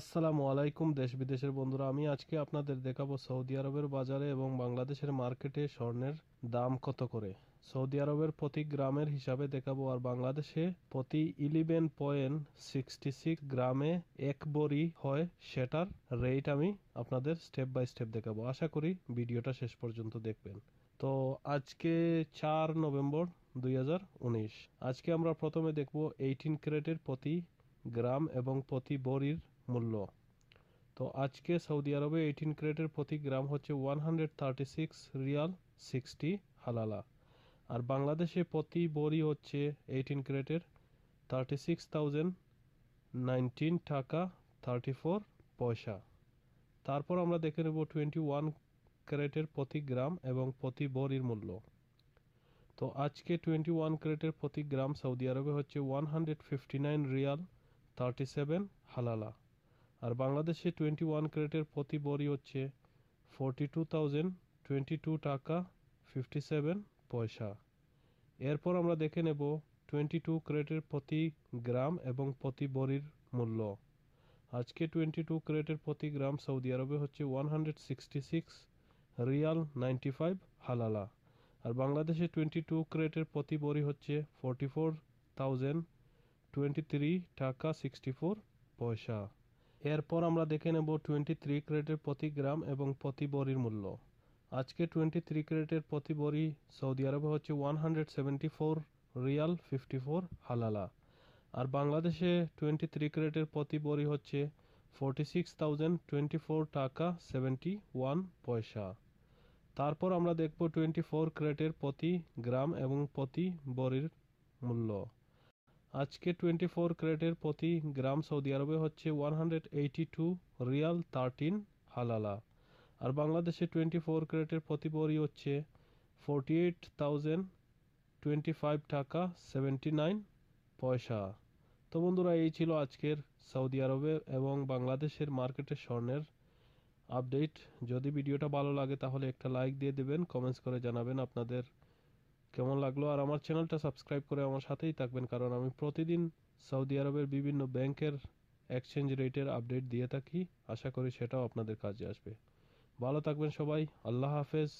আসসালামু আলাইকুম দেশ বিদেশের বন্ধুরা আমি আজকে আপনাদের দেখাবো সৌদি আরবের বাজারে এবং বাংলাদেশের মার্কেটে স্বর্ণের দাম কত করে সৌদি আরবের প্রতি গ্রামের হিসাবে দেখাবো আর বাংলাদেশে প্রতি ইলেভেন পয়েন্ট সিক্সটি সিক্স গ্রামে এক বড়ি হয় সেটার রেট আমি আপনাদের স্টেপ বাই স্টেপ দেখাবো আশা করি ভিডিওটা শেষ পর্যন্ত দেখবেন তো আজকে চার নভেম্বর দুই আজকে আমরা প্রথমে দেখব এইটিন ক্যারেটের প্রতি গ্রাম এবং প্রতি বড়ির মূল্য তো আজকে সৌদি আরবে এইটিন ক্রেটের প্রতি গ্রাম হচ্ছে one hundred thirty six riyal sixty হালালা আর বাংলাদেশে প্রতি বড়ি হচ্ছে এইটিন ক্রেটের থার্টি সিক্স থাউজেন্ড নাইনটিন টাকা থার্টি ফোর পয়সা তারপর আমরা দেখে নেব টোয়েন্টি ওয়ান ক্রেটের প্রতি গ্রাম এবং প্রতি বড়ির মূল্য তো আজকে টোয়েন্টি ওয়ান ক্রেটের প্রতি গ্রাম সৌদি আরবে হচ্ছে one hundred fifty nine riyal thirty seven হালালা আর বাংলাদেশে টোয়েন্টি ওয়ান ক্যারেটের প্রতি বড়ি হচ্ছে forty two thousand twenty two টাকা ফিফটি সেভেন পয়সা এরপর আমরা দেখে নেব টোয়েন্টি টু ক্রেটের প্রতি গ্রাম এবং প্রতি বড়ির মূল্য আজকে টোয়েন্টি টু ক্রেটের প্রতি গ্রাম সৌদি আরবে হচ্ছে one hundred sixty six riyal ninety five হালালা আর বাংলাদেশে টোয়েন্টি টু ক্রেটের প্রতি বড়ি হচ্ছে forty four thousand twenty three টাকা সিক্সটি ফোর পয়সা এরপর আমরা দেখে নেব টোয়েন্টি থ্রি ক্যারেটের প্রতি গ্রাম এবং প্রতি বড়ির মূল্য আজকে টোয়েন্টি থ্রি ক্যারেটের প্রতি বড়ি সৌদি আরবে হচ্ছে one hundred seventy four riyal fifty four হালালা আর বাংলাদেশে টোয়েন্টি থ্রি ক্যারেটের প্রতি বড়ি হচ্ছে forty six thousand twenty four টাকা সেভেন্টি ওয়ান পয়সা তারপর আমরা দেখব টোয়েন্টি ফোর ক্যারেটের প্রতি গ্রাম এবং প্রতি বড়ির মূল্য আজকে টোয়েন্টি ফোর ক্যারেটের প্রতি গ্রাম সৌদি আরবে হচ্ছে one hundred eighty two riyal thirteen হালালা আর বাংলাদেশে টোয়েন্টি ফোর ক্যারেটের প্রতি বড়ি হচ্ছে forty eight thousand twenty five টাকা সেভেন্টি নাইন পয়সা তো বন্ধুরা এই ছিল আজকের সৌদি আরবে এবং বাংলাদেশের মার্কেটে স্বর্ণের আপডেট যদি ভিডিওটা ভালো লাগে তাহলে একটা লাইক দিয়ে দেবেন কমেন্টস করে জানাবেন আপনাদের কেমন লাগলো আর আমার চ্যানেলটা সাবস্ক্রাইব করে আমার সাথেই থাকবেন কারণ আমি প্রতিদিন সৌদি আরবের বিভিন্ন ব্যাংকের এক্সচেঞ্জ রেটের আপডেট দিয়ে থাকি আশা করি সেটাও আপনাদের কাজে আসবে ভালো থাকবেন সবাই আল্লাহ হাফেজ